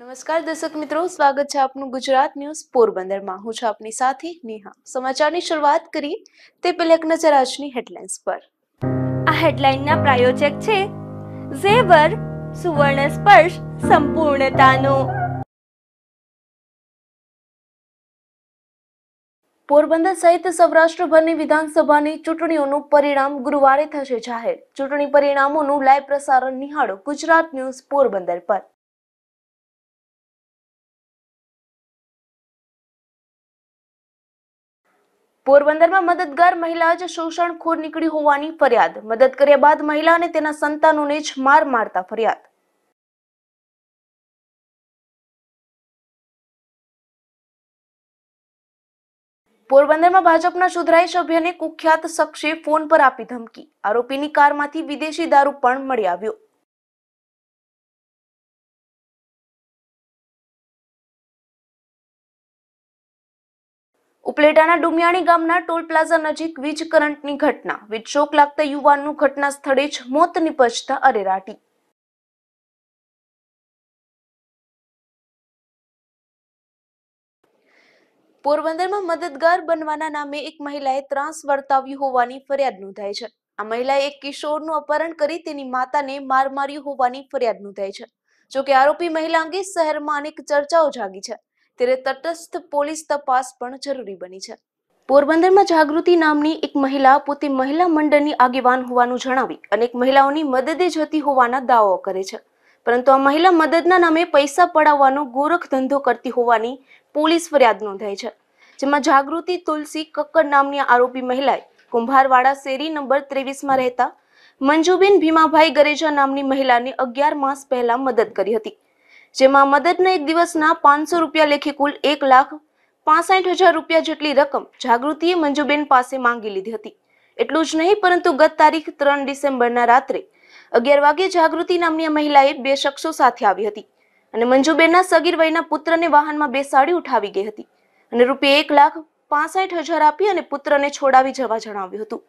નમસ્કાર દર્શક મિત્રો સ્વાગત છે આપનું ગુજરાત ન્યૂઝ પોરબંદરમાં હું છું આપની સાથે નેહા સમાચારની શરૂઆત કરી તે પહેલા એક નજર આજની હેડલાઇન્સ પર આ હેડલાઇનના પ્રાયોજક છે ઝેવર સુવર્ણ સ્પર્શ સંપૂર્ણતાનો પોરબંદર સહિત સૌરાષ્ટ્રભરની વિધાનસભાની ચૂંટણીઓનું પરિણામ ગુરુવારે થશે જાહેર ચૂંટણી પરિણામોનું લાઈવ પ્રસારણ નિહાળો ગુજરાત ન્યૂઝ પોરબંદર પર પોરબંદરમાં મદદગાર મહિલા જ શોષણખોર નીકળી હોવાની ફરિયાદ મદદ કર્યા બાદ મહિલા અને તેના સંતાનોને જ માર મારતા ફરિયાદ પોરબંદરમાં ભાજપના સુધરાઈ સભ્યને કુખ્યાત શખ્સે ફોન પર આપી ધમકી આરોપીની કારમાંથી વિદેશી દારૂ પણ મળી આવ્યો ઉપલેટાના ડુમિયાણી ગામના ટોલ પ્લાઝા નજીક વીજ કરંટની ઘટના વીજ શોક લાગતા યુવાનનું ઘટના સ્થળે જ મોત નિપજતા અરેરાટી પોરબંદરમાં મદદગાર બનવાના નામે એક મહિલાએ ત્રાસ વર્તાવ્યું હોવાની ફરિયાદ નોંધાઈ છે આ મહિલાએ એક કિશોરનું અપહરણ કરી તેની માતાને માર માર્યું હોવાની ફરિયાદ નોંધાઈ છે જોકે આરોપી મહિલા અંગે શહેરમાં અનેક ચર્ચાઓ જાગી છે ત્યારે તટસ્થ પોલીસ તપાસ પણ જરૂરી બની છે પોરબંદરમાં જાગૃતિ નામની એક મહિલા પોતે મહિલા મંડળની આગેવાન હોવાનું જણાવી અનેક મહિલાઓની મદદે જતી હોવાના દાવો કરે છે પરંતુ આ મહિલા મદદના નામે પૈસા પડાવવાનો ગોરખ ધંધો કરતી હોવાની પોલીસ ફરિયાદ નોંધાઈ છે જેમાં જાગૃતિ તુલસી કક્કર નામની આરોપી મહિલાએ કુંભારવાડા શેરી નંબર ત્રેવીસમાં રહેતા મંજુબેન ભીમાભાઈ ગરેજા નામની મહિલાને અગિયાર માસ પહેલા મદદ કરી હતી જેમાં મદદના એક દિવસના પાંચસો રૂપિયા લેખે કુલ એક લાખ પાસઠ હજાર રૂપિયા જેટલી રકમ જાગૃતિએ મંજુબેન પાસે માંગી લીધી હતી એટલું જ નહીં પરંતુ ગત તારીખ ત્રણ ડિસેમ્બરના રાત્રે અગિયાર વાગે જાગૃતિ નામની મહિલાએ બે શખ્સો સાથે આવી હતી અને મંજુબેનના સગીર વયના પુત્રને વાહનમાં બેસાડી ઉઠાવી ગઈ હતી અને રૂપિયા એક લાખ પાસઠ હજાર આપી અને પુત્રને છોડાવી જવા જણાવ્યું હતું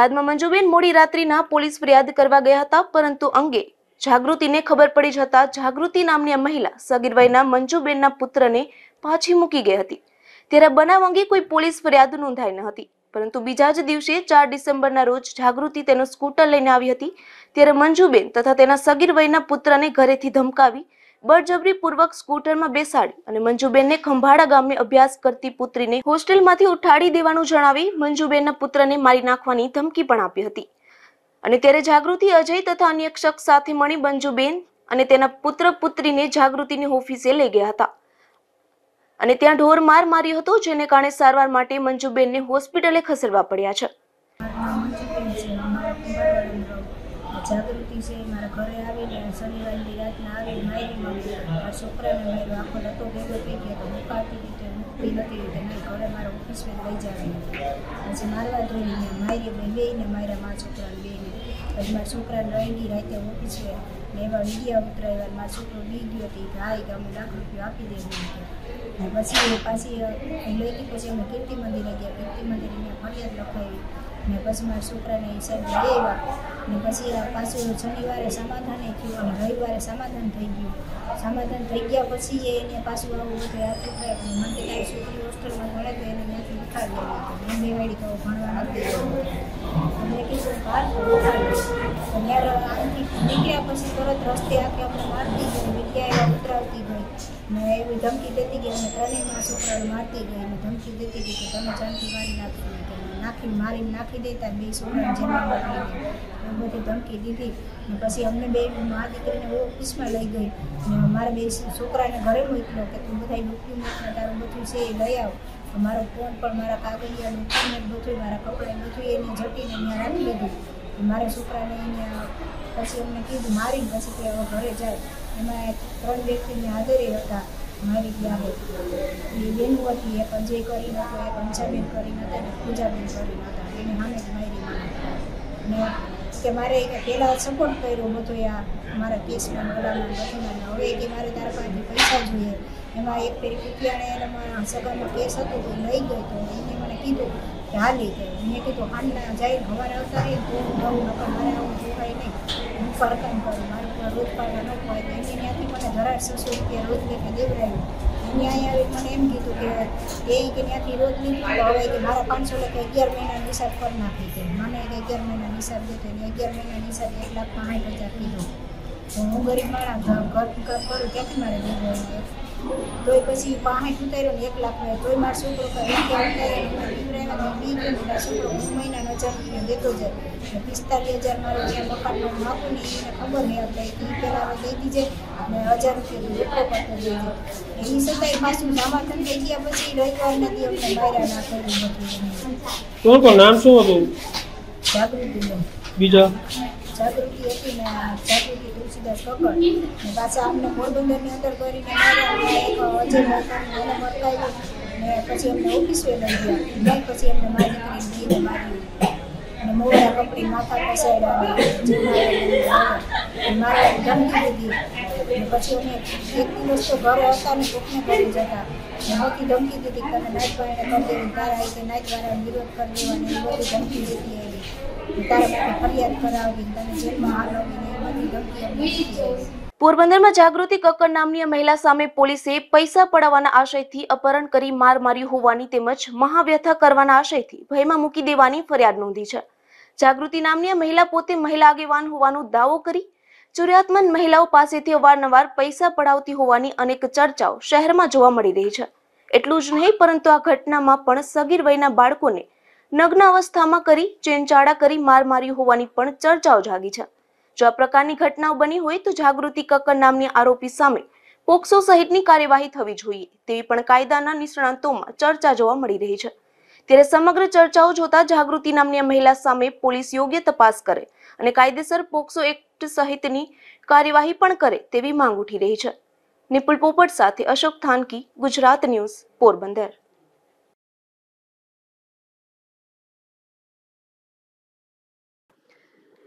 બાદમાં મંજુબેન મોડી રાત્રિના પોલીસ ફરિયાદ કરવા ગયા હતા પરંતુ અંગે જાગૃતિને ખબર પડી જતા જાગૃતિ નામની આ મહિલા સગીરભાઈના મંજુબેનના પુત્રને પાછી મૂકી ગઈ હતી ત્યારે બનાવ અંગે કોઈ પોલીસ ફરિયાદ નોંધાઈ ન હતી પરંતુ બીજા જ દિવસે ચાર ડિસેમ્બરના રોજ જાગૃતિ તેનું સ્કૂટર લઈને આવી હતી ત્યારે મંજુબેન તથા તેના સગીરભાઈના પુત્રને ઘરેથી ધમકાવી બળજબરીપૂર્વક સ્કૂટરમાં બેસાડી અને મંજુબેનને ખંભાળા ગામે અભ્યાસ કરતી પુત્રીને હોસ્ટેલમાંથી ઉઠાડી દેવાનું જણાવી મંજુબેનના પુત્રને મારી નાખવાની ધમકી પણ આપી હતી અને ત્યારે જાગૃતિ અજય તથા અન્ય શખ્સ સાથે મળી બંજુબેન અને તેના પુત્ર પુત્રીને જાગૃતિની ઓફિસે લઈ ગયા હતા અને ત્યાં ઢોર માર માર્યો હતો જેને કારણે સારવાર માટે મંજુબેનને હોસ્પિટલે ખસેડવા પડ્યા છે ઘરે આવીને શનિવારની રાતના આવી માયરીમાં છોકરાને માર્યો આખો લતો ભેગો થઈ ગયો તો મુકાતી રીતે મૂકતી નથી રીતે મેં ઘરે મારા ઓફિસમાં લઈ જાવી પછી મારવા ધોરી મેં મારી મેં બેને માર્યા મારા છોકરાને બેને પછી મારા છોકરાને રહી ગઈ રાતે ઓફિસે ને એવા મીડિયા ઉતરાવ્યા મારો છોકરો બી ગયો હતી ભાઈ અમે લાખ રૂપિયા આપી દે પછી પાછી લઈ ગઈ પછી અમે કીર્તિ મંદિરે ગયા કીર્તિ મંદિરે ફરિયાદ લખાવી ને પછી મારા છોકરાને હિસાબે લેવા ને પછી પાછું શનિવારે સમાધાન થયું અને રવિવારે સમાધાન થઈ ગયું સમાધાન થઈ ગયા પછી એને પાછું આવું બધું આ છોકરા મને કાંઈ છોકરી હોસ્ટેલમાં મળે તો એને ત્યાંથી ઉઠાવી મેં બેવાડી તો ભણવા નથી અને કીધું આમથી નીકળ્યા પછી તરત રસ્તે આખી આપણે મારતી ગઈ મીડિયા ઉતરાવતી ગઈ ને એવી ધમકી દેતી ગઈ અને ત્રણેય મારા છોકરાને મારતી ગઈ અને ધમકી દેતી ગઈ કે તમે જાનથી મારી નાખશો નાખીને મારીને નાખી દેતા બે છોકરા જેમાં બધી ધમકી દીધી પછી અમને બે મા દીકરીને ઓફિસમાં લઈ ગઈ ને મારા બે છોકરાને ઘરે મૂક્યો કે તું બધા ડોક્યુમેન્ટ તારું બધું છે એ લઈ આવ મારો ફોન પણ મારા કાગળિયા ડોક્યુમેન્ટ બધું મારા કપડાં બધું એને જટીને ત્યાં રાખી દીધું મારા છોકરાને એને પછી અમને કીધું મારીને પછી કે હવે ઘરે જાય એમાં ત્રણ વ્યક્તિની હાજરી હતા મારી ગયા હોય એ બેન હતી એક અજય કરી હતો એક અંજાબેન કરીને હતા અને પૂજાબેન કરી હતા એને સામે જ મારી ને કે મારે પહેલાં સપોર્ટ કર્યો હતો એ આ મારા કેસમાં બોલાવવાનું લખેલા હવે કે મારે તારા પાસે પૈસા જોઈએ એમાં એક પેરી કુતિયાણે એના સગાનો કેસ હતો તો લઈ ગયો તો એને મને કીધું કે હાલી ગયું મેં કીધું હાલના જાય હવાર આવતા રહીએ તો નકર મારે આવું જોવાય નહીં હું ફરકામ કરું મારું પણ રોજ પાડવા ન હોય તો એને ત્યાંથી મને ધરાર સસુ રૂપિયા રોજ લઈને દેવડાવ્યું એને અહીંયા આવી મને એમ કીધું કે એ કે ત્યાંથી રોજ લીધું હવે કે મારા પાંચસો લખે અગિયાર મહિના હિસાબ કરી નાખી કે મને કે અગિયાર મહિનાનો હિસાબ દેતો એને અગિયાર મહિના હિસાબ એક લાખ પાંચ હજાર કીધો હું ગરીબ માણસ ઘર કરું ક્યાંથી મારે દેવું તોય પછી પાણી ઉતાર્યો ને એક લાખ નો તોય મારો છોકરો છોકરો હું મહિનાનો જન્મ દેતો જાય પિસ્તાલીસ હજાર મારો જે મકાનનો નાખું ને એને ખબર નહીં આપણે એ પહેલાં દઈ દીજે અને હજાર રૂપિયા એટલો કરતો દઈ દે એ છતાંય પાછું મામા થઈ ગયા પછી રવિવાર નથી અમને બાયરા ના નથી કોણ કોણ નામ શું હતું જાગૃતિ બીજા જાગૃતિ હતી ને જાગૃતિ અંદર પકડ પાછા અમને પોરબંદરની અંદર કરીને માર્યા એક અજય મોકાની ને પછી અમને ઓફિસે લઈ ગયા પછી અમને મારી દીકરી દીને મારી અને મોટા કપડી માથા પસાડ્યા મારા ધમકી દીધી પછી અમે એક દિવસ તો ઘરે હતા ને કોકને ઘરે જતા આવતી ધમકી દીધી તમે નાઇટવાળાને કરી દેવી તારા આવી નાઇટવાળાને વિરોધ કરી દેવાની એ ધમકી દીધી આવી તારે ફરિયાદ કરાવી તમે જેલમાં હાલવી પોરબંદરમાં જાગૃતિ કક્કર નામની મહિલા સામે પોલીસે પૈસા પડાવવાના આશયથી અપહરણ કરી માર મારી હોવાની તેમજ મહાવ્યથા કરવાના આશયથી ભયમાં મૂકી દેવાની ફરિયાદ નોંધી છે જાગૃતિ નામની મહિલા પોતે મહિલા આગેવાન હોવાનો દાવો કરી ચુરિયાત્મન મહિલાઓ પાસેથી અવારનવાર પૈસા પડાવતી હોવાની અનેક ચર્ચાઓ શહેરમાં જોવા મળી રહી છે એટલું જ નહીં પરંતુ આ ઘટનામાં પણ સગીર વયના બાળકોને નગ્ન અવસ્થામાં કરી ચેનચાડા કરી માર મારી હોવાની પણ ચર્ચાઓ જાગી છે જો આ પ્રકારની ઘટનાઓ બની હોય તો જાગૃતિ કક્કર નામની આરોપી સામે પોક્સો સહિતની કાર્યવાહી થવી જોઈએ તેવી પણ કાયદાના નિષ્ણાંતોમાં ચર્ચા જોવા મળી રહી છે ત્યારે સમગ્ર ચર્ચાઓ જોતા જાગૃતિ નામની મહિલા સામે પોલીસ યોગ્ય તપાસ કરે અને કાયદેસર પોક્સો એક્ટ સહિતની કાર્યવાહી પણ કરે તેવી માંગ ઉઠી રહી છે નિપુલ પોપટ સાથે અશોક થાનકી ગુજરાત ન્યૂઝ પોરબંદર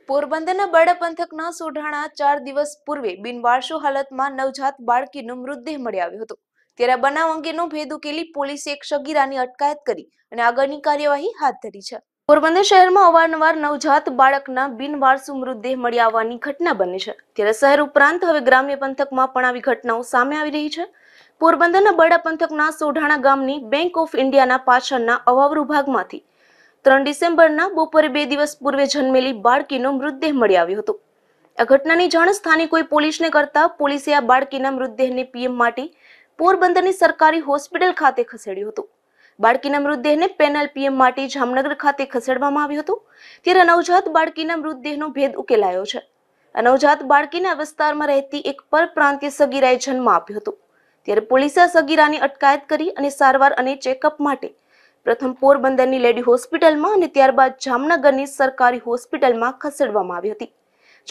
પોરબંદરના બરડા પંથકના સોઢાણા ચાર દિવસ પૂર્વે બિનવારસો હાલતમાં નવજાત બાળકીનો મૃતદેહ મળી આવ્યો હતો ત્યારે બનાવ અંગેનો ભેદ ઉકેલી પોલીસે એક સગીરાની અટકાયત કરી અને આગળની કાર્યવાહી હાથ ધરી છે પોરબંદર શહેરમાં અવારનવાર નવજાત બાળકના બિનવારસુ મૃતદેહ મળી આવવાની ઘટના બની છે ત્યારે શહેર ઉપરાંત હવે ગ્રામ્ય પંથકમાં પણ આવી ઘટનાઓ સામે આવી રહી છે પોરબંદરના બરડા પંથકના સોઢાણા ગામની બેંક ઓફ ઇન્ડિયાના પાછળના અવાવરુ ભાગમાંથી ત્રણ ડિસેમ્બરના બપોરે બે દિવસ પૂર્વે જન્મેલી બાળકીનો મૃતદેહ મળી આવ્યો હતો આ ઘટનાની જાણ સ્થાનિકોએ પોલીસને કરતા પોલીસે આ બાળકીના મૃતદેહને પીએમ માટે પોરબંદરની સરકારી હોસ્પિટલ ખાતે ખસેડ્યો હતો બાળકીના મૃતદેહને પેનલ પીએમ માટે જામનગર ખાતે ખસેડવામાં આવ્યું હતું ત્યારે નવજાત બાળકીના મૃતદેહનો ભેદ ઉકેલાયો છે નવજાત બાળકીના વિસ્તારમાં રહેતી એક પરપ્રાંતીય સગીરાએ જન્મ આપ્યો હતો ત્યારે પોલીસે સગીરાની અટકાયત કરી અને સારવાર અને ચેકઅપ માટે પ્રથમ પોરબંદરની લેડી હોસ્પિટલમાં અને ત્યારબાદ જામનગરની સરકારી હોસ્પિટલમાં ખસેડવામાં આવી હતી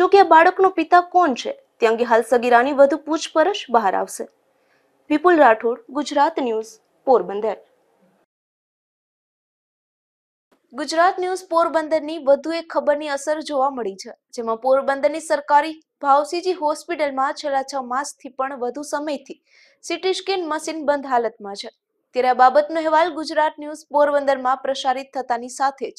જો આ બાળકનો પિતા કોણ છે તે અંગે હાલ સગીરાની વધુ પૂછપરછ બહાર આવશે વિપુલ રાઠોડ ગુજરાત ન્યૂઝ પોરબંદર ગુજરાત ન્યૂઝ પોરબંદરની વધુ એક ખબરની અસર જોવા મળી છે જેમાં પોરબંદરની સરકારી ભાવસીજી હોસ્પિટલમાં છેલ્લા છ માસથી પણ વધુ સમયથી સીટી સ્કેન મશીન બંધ હાલતમાં છે ત્યારે આ બાબતનો અહેવાલ ગુજરાત ન્યૂઝ પોરબંદરમાં પ્રસારિત થતાની સાથે જ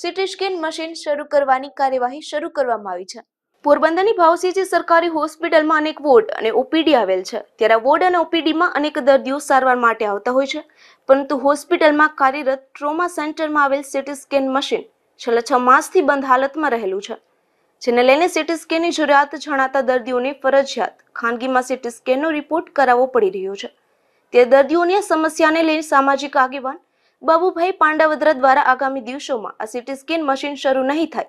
સિટી સ્કેન મશીન શરૂ કરવાની કાર્યવાહી શરૂ કરવામાં આવી છે પોરબંદરની ભાવસીજી સરકારી હોસ્પિટલમાં અનેક વોર્ડ અને ઓપીડી આવેલ છે ત્યારે વોર્ડ અને ઓપીડીમાં અનેક દર્દીઓ સારવાર માટે આવતા હોય છે પરંતુ હોસ્પિટલમાં કાર્યરત ટ્રોમા સેન્ટરમાં આવેલ સિટી સ્કેન મશીન છેલ્લા છ માસથી બંધ હાલતમાં રહેલું છે જેને લઈને સિટી સ્કેનની જરૂરિયાત જણાતા દર્દીઓને ફરજિયાત ખાનગીમાં સિટી સ્કેનનો રિપોર્ટ કરાવવો પડી રહ્યો છે તે દર્દીઓની સમસ્યાને લઈને સામાજિક આગેવાન બાબુભાઈ પાંડાવદ્રા દ્વારા આગામી દિવસોમાં આ સિટી સ્કેન મશીન શરૂ નહીં થાય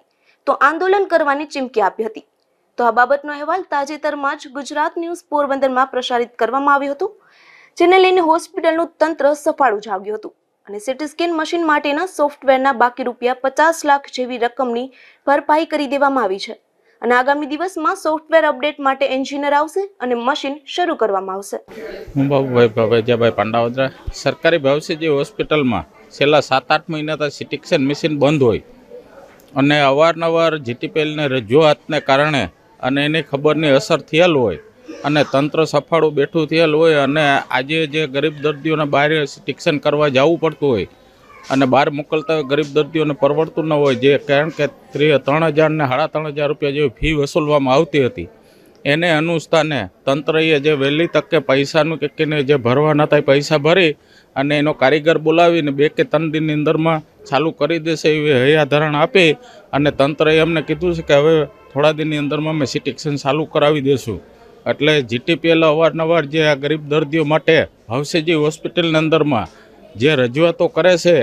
તો આંદોલન કરવાની ચીમકી આપી હતી તો આ બાબતનો અહેવાલ તાજેતરમાં જ ગુજરાત ન્યૂઝ પોરબંદરમાં પ્રસારિત કરવામાં આવ્યો હતો જેને લઈને હોસ્પિટલનું તંત્ર સફાળું જાગ્યું હતું અને સિટી સ્કેન મશીન માટેના સોફ્ટવેરના બાકી રૂપિયા પચાસ લાખ જેવી રકમની ભરપાઈ કરી દેવામાં આવી છે અને આગામી દિવસમાં સોફ્ટવેર અપડેટ માટે એન્જિનિયર આવશે અને મશીન શરૂ કરવામાં આવશે હું બાબુભાઈ ભવેજાભાઈ પાંડાવદરા સરકારી ભવસીજી હોસ્પિટલમાં છેલ્લા સાત આઠ મહિનાથી સિટિક્સન મશીન બંધ હોય અને અવારનવાર જીટીપીએલને રજૂઆતને કારણે અને એની ખબરની અસર થયેલ હોય અને તંત્ર સફાળું બેઠું થયેલ હોય અને આજે જે ગરીબ દર્દીઓને બહાર સિટિક્સન કરવા જવું પડતું હોય અને બહાર મોકલતા ગરીબ દર્દીઓને પરવડતું ન હોય જે કારણ કે ત્રણ હજારને સાડા ત્રણ હજાર રૂપિયા જેવી ફી વસૂલવામાં આવતી હતી એને અનુસ્થાને તંત્રએ જે વહેલી તકે પૈસાનું કે કેને જે ભરવાના થાય પૈસા ભરી અને એનો કારીગર બોલાવીને બે કે ત્રણ દિનની અંદરમાં ચાલુ કરી દેશે એવી હૈયાધારણ આપી અને તંત્રએ અમને કીધું છે કે હવે થોડા દિનની અંદરમાં અમે સિટિક્શન ચાલુ કરાવી દઈશું એટલે જીટીપીએલ અવારનવાર જે આ ગરીબ દર્દીઓ માટે હાઉસેજી હોસ્પિટલની અંદરમાં જે રજૂઆતો કરે છે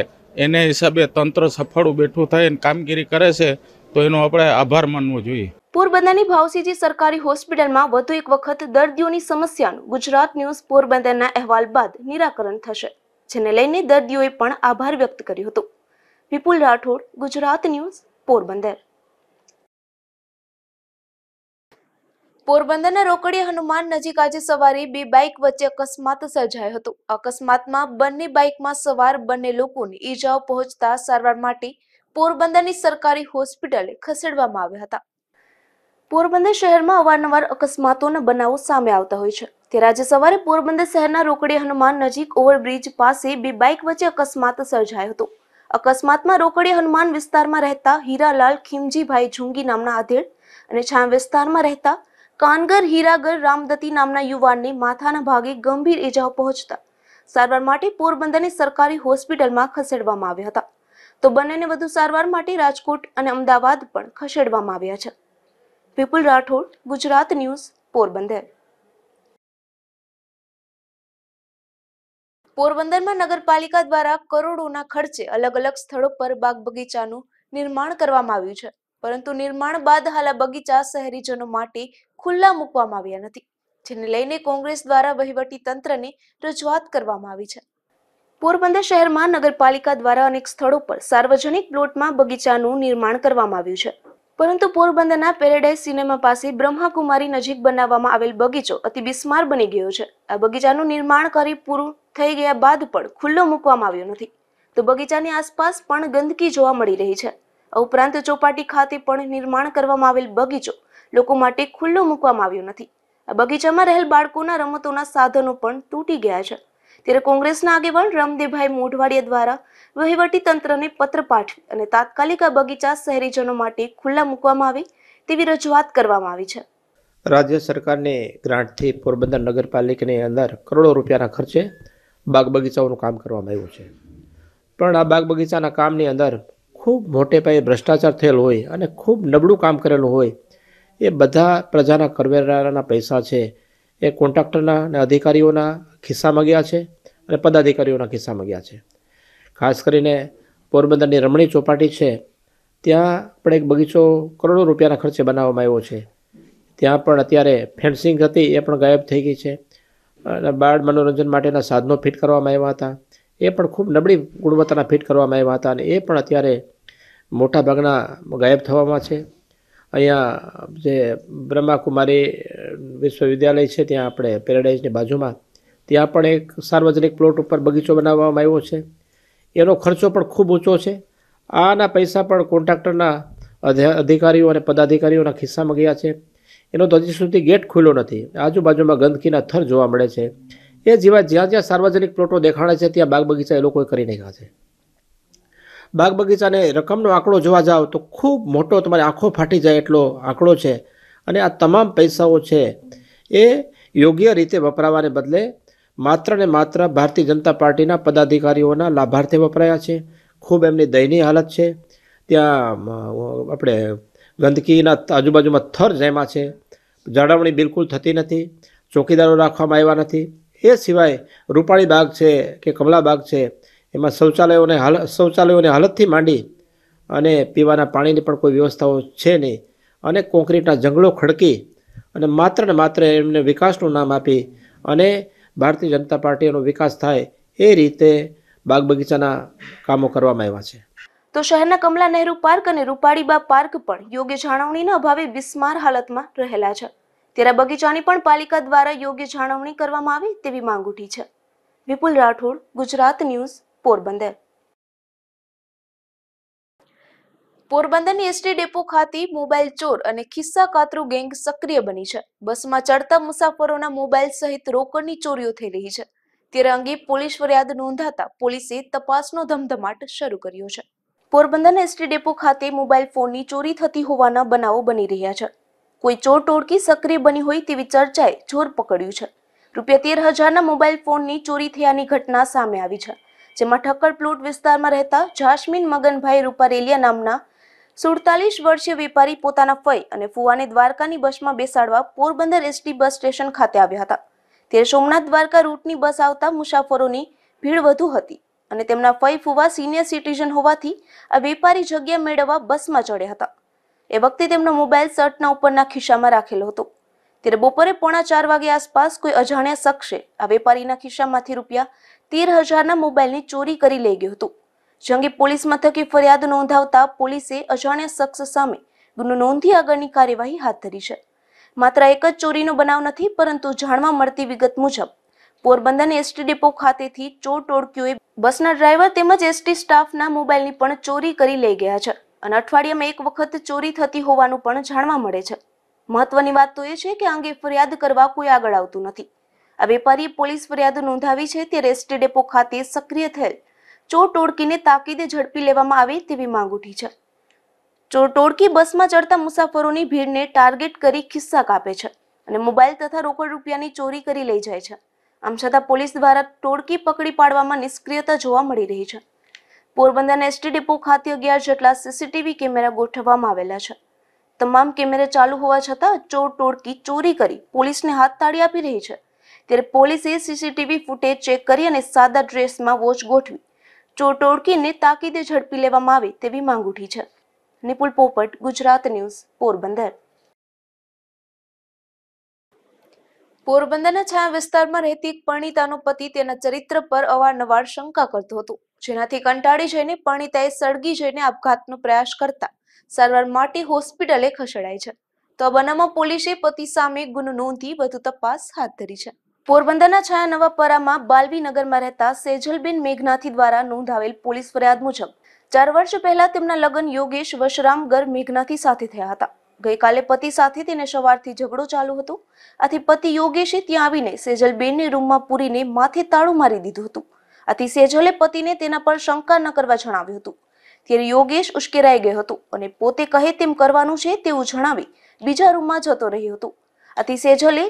એને હિસાબે તંત્ર સફાળું બેઠું થાય કામગીરી કરે છે તો એનો આપણે આભાર માનવો જોઈએ પોરબંદરની ભાવસીજી સરકારી હોસ્પિટલમાં વધુ એક વખત દર્દીઓની સમસ્યાનું ગુજરાત ન્યૂઝ પોરબંદરના અહેવાલ બાદ નિરાકરણ થશે જેને લઈને દર્દીઓએ પણ આભાર વ્યક્ત કર્યો હતો વિપુલ રાઠોડ ગુજરાત ન્યૂઝ પોરબંદર પોરબંદરના રોકડીયા હનુમાન નજીક આજે સવારે બે બાઇક વચ્ચે અકસ્માત સર્જાયો હતો અકસ્માતમાં બંને બાઇકમાં સવાર બંને લોકોને ઈજાઓ પહોંચતા સારવાર માટે પોરબંદરની સરકારી હોસ્પિટલે ખસેડવામાં આવ્યા હતા પોરબંદર શહેરમાં અવારનવાર અકસ્માતોના બનાવો સામે આવતા હોય છે ત્યારે આજે સવારે પોરબંદર શહેરના રોકડી હનુમાન નજીક ઓવરબ્રિજ પાસે બે બાઇક વચ્ચે અકસ્માત સર્જાયો હતો અકસ્માતમાં રોકડી હનુમાન વિસ્તારમાં રહેતા હીરાલાલ ખીમજીભાઈ ઝુંગી નામના આધેડ અને છાણ વિસ્તારમાં રહેતા કાનગર હીરાગર રામદતી નામના યુવાનને માથાના ભાગે ગંભીર ઇજાઓ પહોંચતા સારવાર માટે પોરબંદરની સરકારી હોસ્પિટલમાં ખસેડવામાં આવ્યા હતા તો બંનેને વધુ સારવાર માટે રાજકોટ અને અમદાવાદ પણ ખસેડવામાં આવ્યા છે વિપુલ રાઠોડ ગુજરાત ન્યૂઝ પોરબંદર પોરબંદરમાં નગરપાલિકા દ્વારા કરોડોના ખર્ચે અલગ અલગ સ્થળો પર બાગ બગીચાનું નિર્માણ કરવામાં આવ્યું છે પરંતુ નિર્માણ બાદ હાલ આ બગીચા શહેરીજનો માટે ખુલ્લા મૂકવામાં આવ્યા નથી જેને લઈને કોંગ્રેસ દ્વારા વહીવટી તંત્રને રજૂઆત કરવામાં આવી છે પોરબંદર શહેરમાં નગરપાલિકા દ્વારા અનેક સ્થળો પર સાર્વજનિક પ્લોટમાં બગીચાનું નિર્માણ કરવામાં આવ્યું છે પરંતુ પોરબંદરના પેરેડાઇઝ સિનેમા પાસે બ્રહ્માકુમારી નજીક બનાવવામાં આવેલ બગીચો અતિ બિસ્માર બની ગયો છે આ બગીચાનું નિર્માણ કરી પૂરું થઈ ગયા બાદ પણ ખુલ્લો મૂકવામાં આવ્યો નથી તો બગીચાની આસપાસ પણ ગંદકી જોવા મળી રહી છે ઉપરાંત ચોપાટી ખાતે પણ નિર્માણ કરવામાં આવેલ બગીચો લોકો માટે ખુલ્લો મૂકવામાં આવ્યો નથી આ બગીચામાં રહેલ બાળકોના રમતોના સાધનો પણ તૂટી ગયા છે ત્યારે કોંગ્રેસના આગેવાન રમદેભાઈ મોઢવાડિયા દ્વારા વહીવટી તંત્રને પત્ર પાઠવી અને તાત્કાલિક આ બગીચા શહેરીજનો માટે ખુલ્લા મૂકવામાં આવે તેવી રજૂઆત કરવામાં આવી છે રાજ્ય સરકારને ગ્રાન્ટથી પોરબંદર નગરપાલિકાની અંદર કરોડો રૂપિયાના ખર્ચે બાગ બગીચાઓનું કામ કરવામાં આવ્યું છે પણ આ બાગ બગીચાના કામની અંદર ખૂબ મોટે પાયે ભ્રષ્ટાચાર થયેલ હોય અને ખૂબ નબળું કામ કરેલું હોય એ બધા પ્રજાના કરવેરાના પૈસા છે એ કોન્ટ્રાક્ટરના અને અધિકારીઓના ખિસ્સામાં ગયા છે અને પદાધિકારીઓના ખિસ્સામાં ગયા છે ખાસ કરીને પોરબંદરની રમણી ચોપાટી છે ત્યાં પણ એક બગીચો કરોડો રૂપિયાના ખર્ચે બનાવવામાં આવ્યો છે ત્યાં પણ અત્યારે ફેન્સિંગ હતી એ પણ ગાયબ થઈ ગઈ છે અને બાળ મનોરંજન માટેના સાધનો ફિટ કરવામાં આવ્યા હતા એ પણ ખૂબ નબળી ગુણવત્તાના ફિટ કરવામાં આવ્યા હતા અને એ પણ અત્યારે મોટાભાગના ગાયબ થવામાં છે અહીંયા જે બ્રહ્માકુમારી વિશ્વવિદ્યાલય છે ત્યાં આપણે પેરેડાઇઝની બાજુમાં ત્યાં પણ એક સાર્વજનિક પ્લોટ ઉપર બગીચો બનાવવામાં આવ્યો છે એનો ખર્ચો પણ ખૂબ ઊંચો છે આના પૈસા પણ કોન્ટ્રાક્ટરના અધિકારીઓ અને પદાધિકારીઓના ખિસ્સામાં ગયા છે એનો તો હજી સુધી ગેટ ખુલ્લો નથી આજુબાજુમાં ગંદકીના થર જોવા મળે છે એ જેવા જ્યાં જ્યાં સાર્વજનિક પ્લોટો દેખાડે છે ત્યાં બાગ બગીચા એ લોકોએ કરી નાખ્યા છે બાગ બગીચાને રકમનો આંકડો જોવા જાઓ તો ખૂબ મોટો તમારે આંખો ફાટી જાય એટલો આંકડો છે અને આ તમામ પૈસાઓ છે એ યોગ્ય રીતે વપરાવાને બદલે માત્ર ને માત્ર ભારતીય જનતા પાર્ટીના પદાધિકારીઓના લાભાર્થે વપરાયા છે ખૂબ એમની દયનીય હાલત છે ત્યાં આપણે ગંદકીના આજુબાજુમાં થર જેમાં છે જાળવણી બિલકુલ થતી નથી ચોકીદારો રાખવામાં આવ્યા નથી એ સિવાય રૂપાળી બાગ છે કે કમલા બાગ છે એમાં શૌચાલયોને હાલ શૌચાલયોની હાલતથી માંડી અને પીવાના પાણીની પણ કોઈ વ્યવસ્થાઓ છે નહીં અને કોન્ક્રીટના જંગલો ખડકી અને માત્ર ને માત્ર એમને વિકાસનું નામ આપી અને ભારતીય જનતા પાર્ટીનો વિકાસ થાય એ રીતે બાગ બગીચાના કામો કરવામાં આવ્યા છે તો શહેરના કમલા નહેરુ પાર્ક અને રૂપાળીબા પાર્ક પણ યોગ્ય જાળવણીના અભાવે વિસ્માર હાલતમાં રહેલા છે ત્યારે બગીચાની પણ પાલિકા દ્વારા યોગ્ય જાળવણી કરવામાં આવે તેવી માંગ ઉઠી છે વિપુલ રાઠોડ ગુજરાત ન્યૂઝ પોરબંદર પોરબંદરની એસટી ડેપો ખાતે મોબાઈલ ચોર અને ખિસ્સા કાતરુ ગેંગ સક્રિય બની છે બસમાં ચડતા મુસાફરોના મોબાઈલ સહિત રોકડની ચોરીઓ થઈ રહી છે ત્યારે અંગે પોલીસ ફરિયાદ નોંધાતા પોલીસે તપાસનો ધમધમાટ શરૂ કર્યો છે પોરબંદર એસટી ડેપો ખાતે મોબાઈલ ફોનની ચોરી થતી હોવાના બનાવો બની રહ્યા છે કોઈ ચોર ટોળકી સક્રિય બની હોય તેવી ચર્ચાએ જોર પકડ્યું છે રૂપિયા તેર હજારના મોબાઈલ ફોનની ચોરી થયાની ઘટના સામે આવી છે જેમાં ઠક્કર પ્લોટ વિસ્તારમાં રહેતા જાસ્મીન મગનભાઈ રૂપારેલિયા નામના સુડતાલીસ વર્ષીય વેપારી પોતાના ફઈ અને ફુવાને દ્વારકાની બસમાં બેસાડવા પોરબંદર એસટી બસ સ્ટેશન ખાતે આવ્યા હતા ત્યારે સોમનાથ દ્વારકા રૂટની બસ આવતા મુસાફરોની ભીડ વધુ હતી અને તેમના ફઈ ફુવા સિનિયર સિટીઝન હોવાથી આ વેપારી જગ્યા મેળવવા બસમાં ચડ્યા હતા એ વખતે તેમનો મોબાઈલ શર્ટના ઉપરના ખિસ્સામાં રાખેલો હતો ત્યારે બપોરે પોણા ચાર વાગે આસપાસ કોઈ અજાણ્યા શખ્સે આ વેપારીના ખિસ્સામાંથી રૂપિયા તેર હજારના મોબાઈલની ચોરી કરી લઈ ગયો હતો જંગે પોલીસ મથકે ફરિયાદ નોંધાવતા પોલીસે અજાણ્યા શખ્સ સામે ગુનો નોંધી આગળની કાર્યવાહી હાથ ધરી છે માત્ર એક જ ચોરીનો બનાવ નથી પરંતુ જાણવા મળતી વિગત મુજબ પોરબંદર એસટી ડેપો ખાતેથી ચોર ટોળકીઓએ બસના ડ્રાઈવર તેમજ એસટી સ્ટાફના મોબાઈલની પણ ચોરી કરી લઈ ગયા છે અને અઠવાડિયામાં એક વખત ચોરી થતી હોવાનું પણ જાણવા મળે છે મહત્વની વાત તો એ છે કે અંગે ફરિયાદ કરવા કોઈ આગળ આવતું નથી આ વેપારીએ પોલીસ ફરિયાદ નોંધાવી છે તે એસટી ડેપો ખાતે સક્રિય થયેલ ચોર ટોળકીને તાકીદે ઝડપી લેવામાં આવે તેવી માંગ ઉઠી છે ચોર ટોળકી બસમાં ચડતા મુસાફરોની ભીડને ટાર્ગેટ કરી ખિસ્સા કાપે છે અને મોબાઈલ તથા રોકડ રૂપિયાની ચોરી કરી લઈ જાય છે આમ છતાં પોલીસ દ્વારા ટોળકી પકડી પાડવામાં નિષ્ક્રિયતા જોવા મળી રહી છે પોરબંદરના એસટી ડેપો ખાતે અગિયાર જેટલા સીસીટીવી કેમેરા ગોઠવવામાં આવેલા છે તમામ કેમેરા ચાલુ હોવા છતાં ચોર ટોળકી ચોરી કરી પોલીસને હાથ તાળી આપી રહી છે ત્યારે પોલીસે સીસીટીવી ફૂટેજ ચેક કરી અને સાદા ડ્રેસમાં વોચ ગોઠવી ચોર ટોળકીને તાકીદે ઝડપી લેવામાં આવે તેવી માંગ ઉઠી છે નિપુલ પોપટ ગુજરાત ન્યૂઝ પોરબંદર પોરબંદરના છાયા વિસ્તારમાં રહેતી એક પરણિતાનો પતિ તેના ચરિત્ર પર અવારનવાર શંકા કરતો હતો જેનાથી કંટાળી જઈને પરણિતાએ સળગી જઈને આપઘાતનો પ્રયાસ કરતા સારવાર માટે હોસ્પિટલે ખસેડાય છે તો આ પોલીસે પતિ સામે ગુનો નોંધી વધુ તપાસ હાથ ધરી છે પોરબંદરના છાયા નવાપરામાં બાલવી નગરમાં રહેતા સેજલબેન મેઘનાથી દ્વારા નોંધાવેલ પોલીસ ફરિયાદ મુજબ ચાર વર્ષ પહેલા તેમના લગ્ન યોગેશ વશરામગર મેઘનાથી સાથે થયા હતા ગઈકાલે પતિ સાથે તેને સવારથી ઝઘડો ચાલુ હતો આથી પતિ યોગેશે ત્યાં આવીને સેજલબેનની રૂમમાં પૂરીને માથે તાળું મારી દીધું હતું આથી સેજલે પતિને તેના પર શંકા ન કરવા જણાવ્યું હતું ત્યારે યોગેશ ઉશ્કેરાઈ ગયો હતો અને પોતે કહે તેમ કરવાનું છે તેવું જણાવી બીજા રૂમમાં જતો રહ્યો હતો આથી સેજલે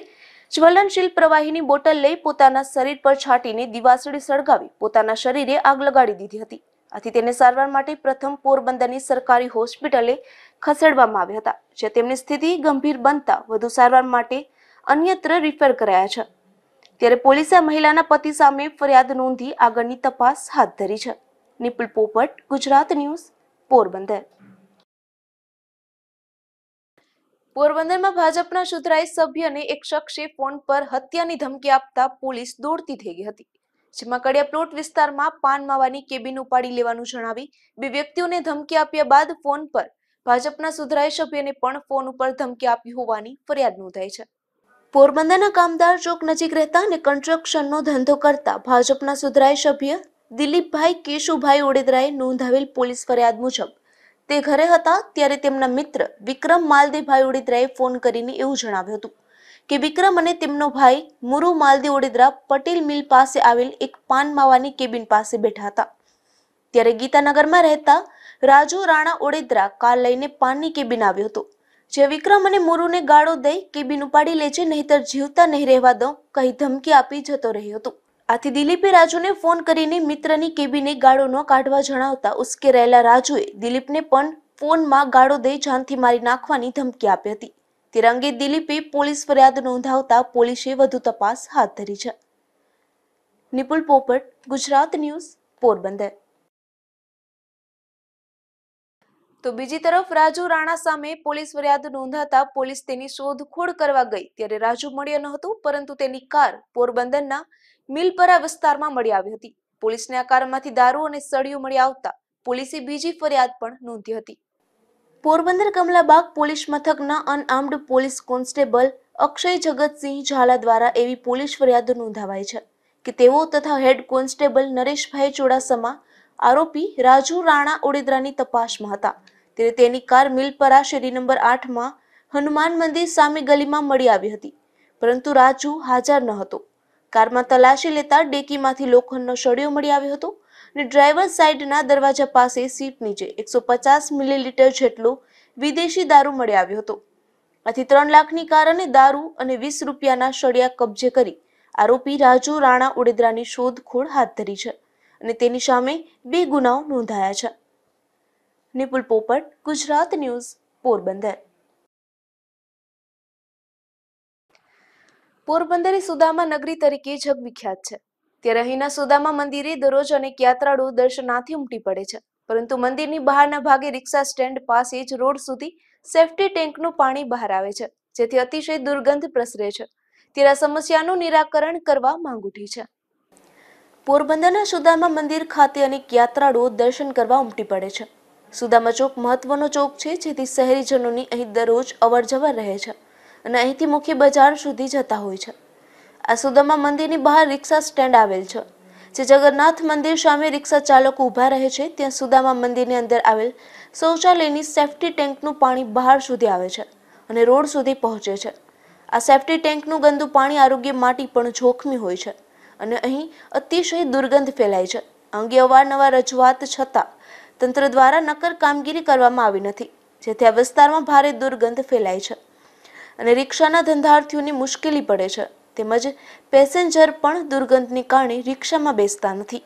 જ્વલનશીલ પ્રવાહીની બોટલ લઈ પોતાના શરીર પર છાંટીને દિવાસળી સળગાવી પોતાના શરીરે આગ લગાડી દીધી હતી આથી તેને સારવાર માટે પ્રથમ પોરબંદરની સરકારી હોસ્પિટલે ખસેડવામાં આવ્યા હતા જે તેમની સ્થિતિ ગંભીર બનતા વધુ સારવાર માટે અન્યત્ર રિફર કરાયા છે ત્યારે પોલીસે મહિલાના પતિ સામે ફરિયાદ નોંધી આગળની તપાસ હાથ ધરી છે નિપુલ પોપટ ગુજરાત ન્યૂઝ પોરબંદર પોરબંદરમાં ભાજપના સુધરાઈ સભ્યને એક શખ્સે ફોન પર હત્યાની ધમકી આપતા પોલીસ દોડતી થઈ ગઈ હતી જેમાં કડિયા પ્લોટ વિસ્તારમાં પાન માવાની કેબિન ઉપાડી લેવાનું જણાવી બે વ્યક્તિઓને ધમકી આપ્યા બાદ ફોન પર ભાજપના સુધરાઈ સભ્યને પણ ફોન ઉપર ધમકી આપી હોવાની ફરિયાદ નોંધાઈ છે પોરબંદરના કામદાર ચોક નજીક રહેતા અને કન્સ્ટ્રક્શનનો ધંધો કરતા ભાજપના સુધરાઈ સભ્ય દિલીપભાઈ કેશુભાઈ ઓડેદરાએ નોંધાવેલ પોલીસ ફરિયાદ મુજબ તે ઘરે હતા ત્યારે તેમના મિત્ર વિક્રમ માલદેભાઈ ઓડેદરાએ ફોન કરીને એવું જણાવ્યું હતું કે વિક્રમ અને તેમનો ભાઈ મુરુ માલદે ઓડેદરા પટેલ મિલ પાસે આવેલ એક પાન માવાની કેબિન પાસે બેઠા હતા ત્યારે ગીતાનગરમાં રહેતા રાજુ રાણા ઓડેદરા કાર લઈને પાનની કેબિન આવ્યો હતો જે વિક્રમ અને મોરુને ગાળો દઈ કેબિન ઉપાડી લેજે નહીતર જીવતા નહીં રહેવા દઉં કહી ધમકી આપી જતો રહ્યો હતો આથી દિલીપે રાજુને ફોન કરીને મિત્રની કેબિને ગાળો ન કાઢવા જણાવતા ઉસકે રહેલા રાજુએ દિલીપને પણ ફોનમાં ગાળો દઈ જાનથી મારી નાખવાની ધમકી આપી હતી તે અંગે દિલીપે પોલીસ ફરિયાદ નોંધાવતા પોલીસે વધુ તપાસ હાથ ધરી છે નિપુલ પોપટ ગુજરાત ન્યૂઝ પોરબંદર તો બીજી તરફ રાજુ રાણા સામે પોલીસ ફરિયાદ નોંધાતા પોલીસ તેની શોધખોળ કરવા ગઈ ત્યારે રાજુ મળ્યો ન હતો પરંતુ તેની કાર પોરબંદરના મિલપરા વિસ્તારમાં મળી આવી હતી પોલીસને આ કારમાંથી દારૂ અને સળિયું મળી આવતા પોલીસે બીજી ફરિયાદ પણ નોંધી હતી પોરબંદર કમલાબાગ પોલીસ મથકના unarmed police constable Akshay Jagatsinh Zala દ્વારા એવી પોલીસ ફરિયાદ નોંધાવાઈ છે કે તેઓ તથા હેડ કોન્સ્ટેબલ નરેશભાઈ ચોડાસમા આરોપી રાજુ રાણા ઓડેદરાની તપાસમાં હતા ત્યારે તેની કાર મિલ પરા શેરી નંબર આઠમાં હનુમાન મંદિર સામે ગલીમાં મળી આવી હતી પરંતુ રાજુ હાજર ન હતો કારમાં તલાશી લેતા ડેકીમાંથી લોખંડનો સળિયો મળી આવ્યો હતો અને ડ્રાઈવર સાઈડના દરવાજા પાસે સીટ નીચે એકસો પચાસ મિલીલીટર જેટલો વિદેશી દારૂ મળી આવ્યો હતો આથી ત્રણ લાખની કાર અને દારૂ અને વીસ રૂપિયાના સળિયા કબજે કરી આરોપી રાજુ રાણા ઉડેદરાની શોધખોળ હાથ ધરી છે અને તેની સામે બે ગુનાઓ નોંધાયા છે નિપુલ પોપટ ગુજરાત ન્યૂઝ પોરબંદર પોરબંદર એ સુદામા નગરી તરીકે જગવિખ્યાત છે ત્યારે અહીંના સુદામા મંદિરે દરરોજ અનેક યાત્રાળુઓ દર્શનાર્થી ઉમટી પડે છે પરંતુ મંદિરની બહારના ભાગે રિક્ષા સ્ટેન્ડ પાસે જ રોડ સુધી સેફ્ટી ટેન્કનું પાણી બહાર આવે છે જેથી અતિશય દુર્ગંધ પ્રસરે છે ત્યારે સમસ્યાનું નિરાકરણ કરવા માંગ ઉઠી છે પોરબંદરના સુદામા મંદિર ખાતે અનેક યાત્રાળુઓ દર્શન કરવા ઉમટી પડે છે સુદામા ચોક મહત્વનો ચોક છે જેથી શહેરીજનોની અહીં દરરોજ અવરજવર રહે છે અને અહીંથી મુખ્ય બજાર સુધી જતા હોય છે આ સુદામા મંદિરની બહાર રિક્ષા સ્ટેન્ડ આવેલ છે જે જગન્નાથ મંદિર સામે રિક્ષા ચાલકો ઊભા રહે છે ત્યાં સુદામા મંદિરની અંદર આવેલ શૌચાલયની સેફ્ટી ટેન્કનું પાણી બહાર સુધી આવે છે અને રોડ સુધી પહોંચે છે આ સેફ્ટી ટેન્કનું ગંદુ પાણી આરોગ્ય માટી પણ જોખમી હોય છે અને અહીં અતિશય દુર્ગંધ ફેલાય છે અંગે અવારનવાર રજૂઆત છતાં તંત્ર દ્વારા નક્કર કામગીરી કરવામાં આવી નથી જેથી આ વિસ્તારમાં ભારે દુર્ગંધ ફેલાય છે અને રિક્ષાના ધંધાર્થીઓની મુશ્કેલી પડે છે તેમજ પેસેન્જર પણ દુર્ગંધને કારણે રિક્ષામાં બેસતા નથી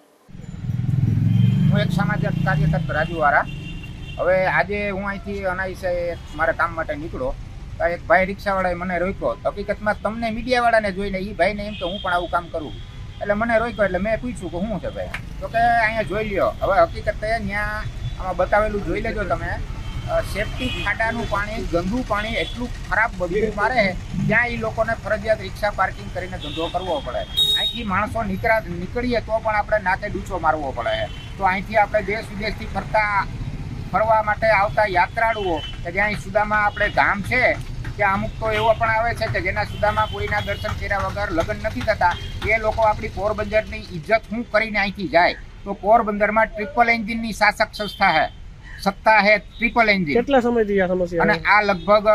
હું એક સામાજિક કાર્યકર્તા રાજુવાળા હવે આજે હું અહીંથી અનાયસે મારા કામ માટે નીકળો તો એક ભાઈ રિક્ષાવાળાએ મને રોક્યો હકીકતમાં તમને મીડિયાવાળાને જોઈને એ ભાઈને એમ તો હું પણ આવું કામ કરું એટલે મને રોક્યો એટલે મેં પૂછ્યું કે શું છે ભાઈ તો કે અહીંયા જોઈ લ્યો હવે હકીકત ત્યાં આમાં બતાવેલું જોઈ લેજો તમે સેફટી ખાડાનું પાણી ગંદુ પાણી એટલું ખરાબ બગડી મારે ત્યાં એ લોકોને ફરજિયાત રિક્ષા પાર્કિંગ કરીને ધંધો કરવો પડે અહીંથી માણસો નીકળા નીકળીએ તો પણ આપણે નાકે ડૂચો મારવો પડે તો અહીંથી આપણે દેશ વિદેશથી ફરતા ફરવા માટે આવતા યાત્રાળુઓ કે જ્યાં સુદામાં આપણે ગામ છે કે અમુક તો એવો પણ આવે છે કે જેના સુદામાપુરીના દર્શન કર્યા વગર લગ્ન નથી થતા એ લોકો આપણી પોરબંદરની ઇજ્જત શું કરીને અહીંથી જાય તો પોરબંદરમાં ટ્રિપલ એન્જિનની શાસક સંસ્થા હે સત્તા હે ટ્રિપલ એન્જિન કેટલા સમયથી આ સમસ્યા અને આ લગભગ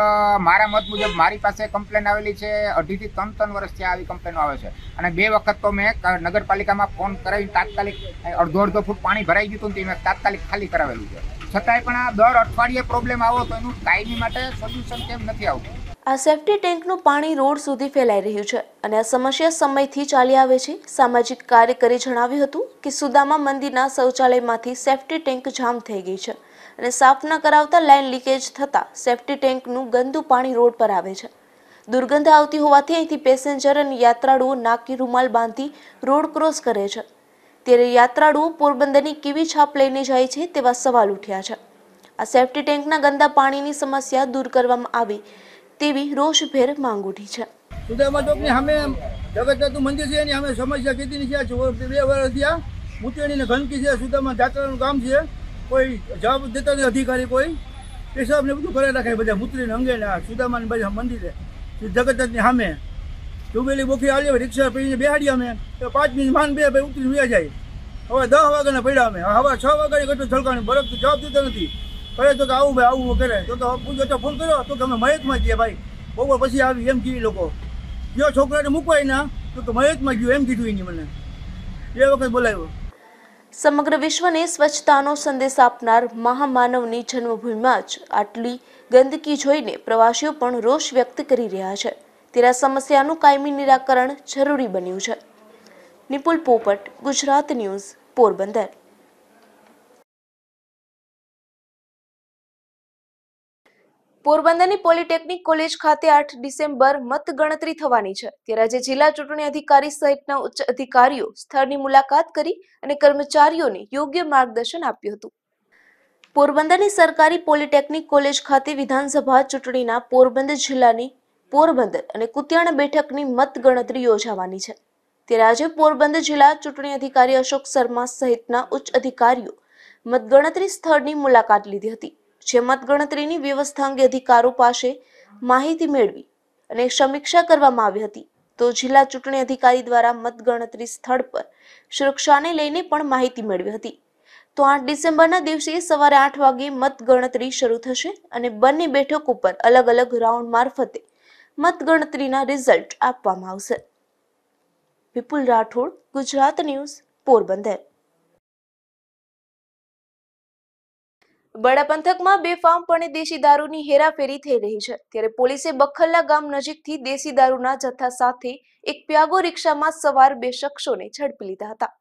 મારા મત મુજબ મારી પાસે કમ્પ્લેન આવેલી છે અઢીથી ત્રણ ત્રણ વર્ષથી આવી કમ્પ્લેન આવે છે અને બે વખત તો મેં નગરપાલિકામાં ફોન કરાવી તાત્કાલિક અડધો અડધો ફૂટ પાણી ભરાઈ ગયું હતું મેં તાત્કાલિક ખાલી કરાવેલું છે છતાંય પણ આ દર અઠવાડિયે પ્રોબ્લેમ આવો તો એનું કાયમી માટે સોલ્યુશન કેમ નથી આવતું આ સેફ્ટી ટેન્કનું પાણી રોડ સુધી ફેલાઈ રહ્યું છે અને આ સમસ્યા સમયથી ચાલી આવે છે સામાજિક કાર્યકરે જણાવ્યું હતું કે સુદામા મંદિરના શૌચાલયમાંથી સેફ્ટી ટેન્ક જામ થઈ ગઈ છે અને સાફ ન કરાવતા લાઇન લીકેજ થતાં સેફ્ટી ટેન્કનું ગંદુ પાણી રોડ પર આવે છે દુર્ગંધ આવતી હોવાથી અહીંથી પેસેન્જર અને યાત્રાળુઓ નાકી રૂમાલ બાંધી રોડ ક્રોસ કરે છે ત્યારે યાત્રાળુઓ પોરબંદરની કેવી છાપ લઈને જાય છે તેવા સવાલ ઉઠ્યા છે આ સેફ્ટી ટેન્કના ગંદા પાણીની સમસ્યા દૂર કરવામાં આવે તેવી રોષભેર માંગ ઉઠી છે સુદામા ચોકની સામે જગતનાથનું મંદિર છે એની અમે સમસ્યા કીધીની છે બે વર્ષ થયા મૂતેણીને ગંદકી છે સુદામા જાત્રાનું કામ છે કોઈ જવાબ દેતા નથી અધિકારી કોઈ પેશાબને બધું કરે રાખે બધા મૂતરીને અંગે સુદામાની બધા મંદિરે જગતની સામે ડૂબેલી બોખી હાલી રિક્ષા પીને બેહાડી અમે પાંચ મિનિટ માન બે ભાઈ ઉતરી વ્યા જાય હવે દસ વાગ્યાને પડ્યા અમે હવે છ વાગ્યાની કટું છલકાણી બરફ તો જવાબ દેતો નથી કહે તો કે આવું ભાઈ આવું કરે તો તો પૂછો તો ફોન કર્યો તો કે અમે મહેકમાં જઈએ ભાઈ બહુ પછી આવી એમ કીધી લોકો જો છોકરાને મૂકવાય ના તો કે મહેકમાં ગયું એમ કીધું એની મને એ વખત બોલાવ્યો સમગ્ર વિશ્વને સ્વચ્છતાનો સંદેશ આપનાર મહામાનવની જન્મભૂમિમાં જ આટલી ગંદકી જોઈને પ્રવાસીઓ પણ રોષ વ્યક્ત કરી રહ્યા છે તેના સમસ્યાનું કાયમી નિરાકરણ જરૂરી બન્યું છે નિપુલ પોપટ ગુજરાત ન્યૂઝ પોરબંદર પોરબંદરની પોલિટેકનિક કોલેજ ખાતે આઠ ડિસેમ્બર મતગણતરી થવાની છે ત્યારે આજે જિલ્લા ચૂંટણી અધિકારી સહિતના ઉચ્ચ અધિકારીઓ સ્થળની મુલાકાત કરી અને કર્મચારીઓને યોગ્ય માર્ગદર્શન આપ્યું હતું પોરબંદરની સરકારી પોલિટેકનિક કોલેજ ખાતે વિધાનસભા ચૂંટણીના પોરબંદર જિલ્લાની પોરબંદર અને કુતિયાણા બેઠકની મતગણતરી યોજાવાની છે ત્યારે આજે પોરબંદર જિલ્લા ચૂંટણી અધિકારી અશોક શર્મા સહિતના ઉચ્ચ અધિકારીઓ મતગણતરી સ્થળની મુલાકાત લીધી હતી જે મતગણતરીની વ્યવસ્થા અંગે અધિકારો પાસે માહિતી મેળવી અને સમીક્ષા કરવામાં આવી હતી તો જિલ્લા ચૂંટણી અધિકારી દ્વારા મતગણતરી સ્થળ પર સુરક્ષાને લઈને પણ માહિતી મેળવી હતી તો આઠ ડિસેમ્બરના દિવસે સવારે આઠ વાગે મતગણતરી શરૂ થશે અને બંને બેઠક ઉપર અલગ અલગ રાઉન્ડ મારફતે મતગણતરીના રિઝલ્ટ આપવામાં આવશે વિપુલ રાઠોડ ગુજરાત ન્યૂઝ પોરબંદર બડા પંથકમાં બેફામપણે દેશી દારૂની હેરાફેરી થઈ રહી છે ત્યારે પોલીસે બખલ્લા ગામ નજીકથી દેશી દારૂના જથ્થા સાથે એક પ્યાગો રિક્ષામાં સવાર બે શખ્સોને ઝડપી લીધા હતા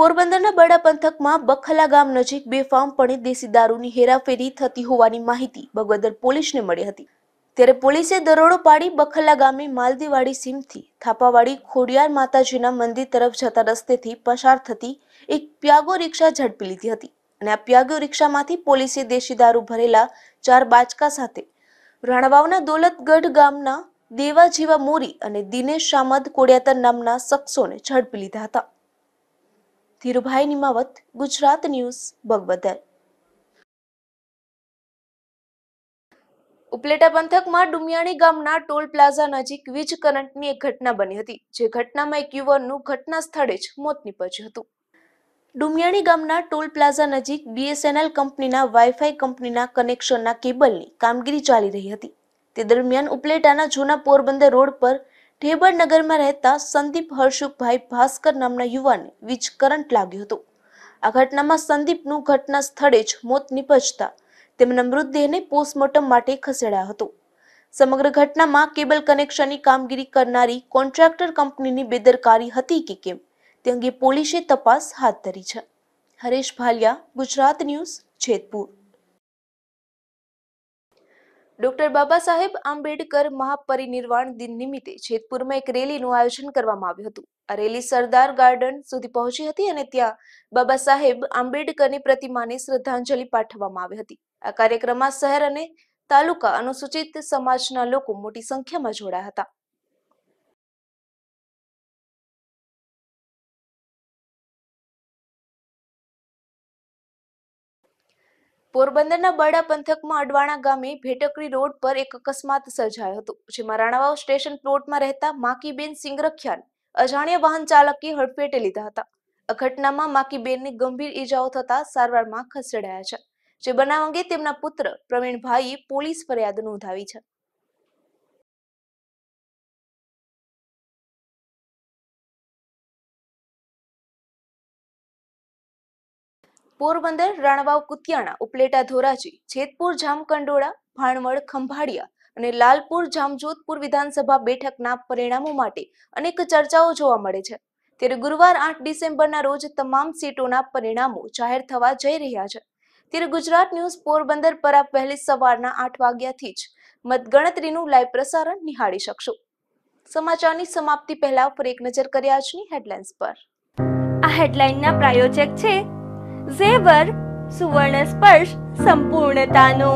પોરબંદરના બડા પંથકમાં બખલા ગામ નજીક બેફામપણે દેશી દારૂની હેરાફેરી થતી હોવાની માહિતી બગોદર પોલીસને મળી હતી ત્યારે પોલીસે દરોડો પાડી બખલા ગામે માલદીવાડી સીમથી થાપાવાડી ખોડિયાર માતાજીના મંદિર તરફ જતા રસ્તેથી પસાર થતી એક પ્યાગો રિક્ષા ઝડપી લીધી હતી અને આ પ્યાગો રિક્ષામાંથી પોલીસે દેશી દારૂ ભરેલા ચાર બાચકા સાથે રાણાવાવના દોલતગઢ ગામના દેવા જેવા મોરી અને દિનેશ સામદ કોડિયાતર નામના શખ્સોને ઝડપી લીધા હતા ધીરુભાઈ નિમાવત ગુજરાત ન્યૂઝ બગબદર ઉપલેટા પંથકમાં ડુમિયાણી ગામના ટોલ પ્લાઝા નજીક વીજ કરંટની એક ઘટના બની હતી જે ઘટનામાં એક યુવાનનું ઘટના સ્થળે જ મોત નીપજ્યું હતું ડુમિયાણી ગામના ટોલ પ્લાઝા નજીક બીએસએનએલ કંપનીના વાઈફાઈ કંપનીના કનેક્શનના કેબલની કામગીરી ચાલી રહી હતી તે દરમિયાન ઉપલેટાના જૂના પોરબંદર રોડ પર ઢેબરનગરમાં રહેતા સંદીપ હર્ષુખભાઈ ભાસ્કર નામના યુવાને વીજ કરંટ લાગ્યો હતો આ ઘટનામાં સંદીપનું ઘટના સ્થળે જ મોત નીપજતા તેમના મૃતદેહને પોસ્ટમોર્ટમ માટે ખસેડ્યા હતો સમગ્ર ઘટનામાં કેબલ કનેક્શનની કામગીરી કરનારી કોન્ટ્રાક્ટર કંપનીની બેદરકારી હતી કે કેમ તે અંગે પોલીસે તપાસ હાથ ધરી છે હરેશ ભાલિયા ગુજરાત ન્યૂઝ જેતપુર ડોક્ટર બાબા સાહેબ આંબેડકર મહાપરિનિર્વાણ દિન નિમિત્તે જેતપુરમાં એક રેલીનું આયોજન કરવામાં આવ્યું હતું આ રેલી સરદાર ગાર્ડન સુધી પહોંચી હતી અને ત્યાં બાબા સાહેબ આંબેડકરની પ્રતિમાને શ્રદ્ધાંજલિ પાઠવવામાં આવી હતી આ કાર્યક્રમમાં શહેર અને તાલુકા અનુસૂચિત સમાજના લોકો મોટી સંખ્યામાં જોડાયા હતા પોરબંદરના બરડા પંથકમાં અડવાણા ગામે ભેટકરી રોડ પર એક અકસ્માત સર્જાયો હતો જેમાં રાણાવાવ સ્ટેશન પ્લોટમાં રહેતા માકીબેન સિંગરખિયાન અજાણ્યા વાહન ચાલકે હડફેટે લીધા હતા આ ઘટનામાં માકીબેનને ગંભીર ઈજાઓ થતા સારવારમાં ખસેડાયા છે જે બનાવ અંગે તેમના પુત્ર પ્રવીણભાઈએ પોલીસ ફરિયાદ નોંધાવી છે પોરબંદર રાણવાવ કુતિયાણા ઉપલેટા ધોરાજી જેતપુર જામકંડોળા ભાણવડ ખંભાળિયા અને લાલપુર જામજોધપુર વિધાનસભા બેઠકના પરિણામો માટે અનેક ચર્ચાઓ જોવા મળે છે ત્યારે ગુરુવાર આઠ ડિસેમ્બરના રોજ તમામ સીટોના પરિણામો જાહેર થવા જઈ રહ્યા છે ત્યારે ગુજરાત ન્યૂઝ પોરબંદર પર આપ વહેલી સવારના આઠ વાગ્યાથી જ મતગણતરીનું લાઈવ પ્રસારણ નિહાળી શકશો સમાચારની સમાપ્તિ પહેલા ફરી એક નજર કરી આજની હેડલાઇન્સ પર આ હેડલાઇનના પ્રાયોજક છે ઝેવર સુવર્ણ સ્પર્શ સંપૂર્ણતાનો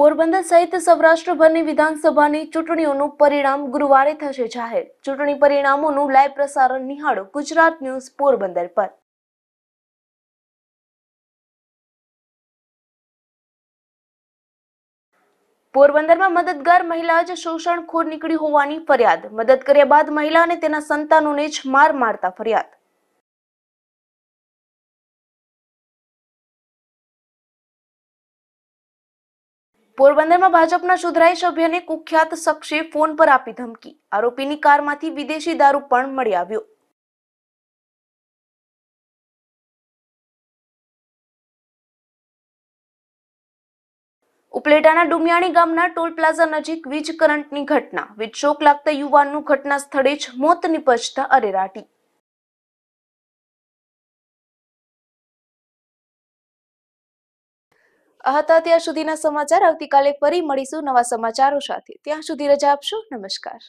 પોરબંદર સહિત સૌરાષ્ટ્રભરની વિધાનસભાની ચૂંટણીઓનું પરિણામ ગુરુવારે થશે જાહેર ચૂંટણી પરિણામોનું લાઈવ પ્રસારણ નિહાળો ગુજરાત ન્યૂઝ પોરબંદર પર પોરબંદરમાં મદદગાર મહિલા જ શોષણખોર નીકળી હોવાની ફરિયાદ મદદ કર્યા બાદ મહિલા અને તેના સંતાનોને જ માર મારતા ફરિયાદ પોરબંદરમાં ભાજપના સુધરાઈ સભ્યને કુખ્યાત શખ્સે ફોન પર આપી ધમકી આરોપીની કારમાંથી વિદેશી દારૂ પણ મળી આવ્યો ઉપલેટાના ડુમિયાણી ગામના ટોલ પ્લાઝા નજીક વીજ કરંટની ઘટના વીજ શોક લાગતા યુવાનનું ઘટના સ્થળે જ મોત નિપજતા અરેરાટી આ હતા ત્યાં સુધીના સમાચાર આવતીકાલે ફરી મળીશું નવા સમાચારો સાથે ત્યાં સુધી રજા આપશો નમસ્કાર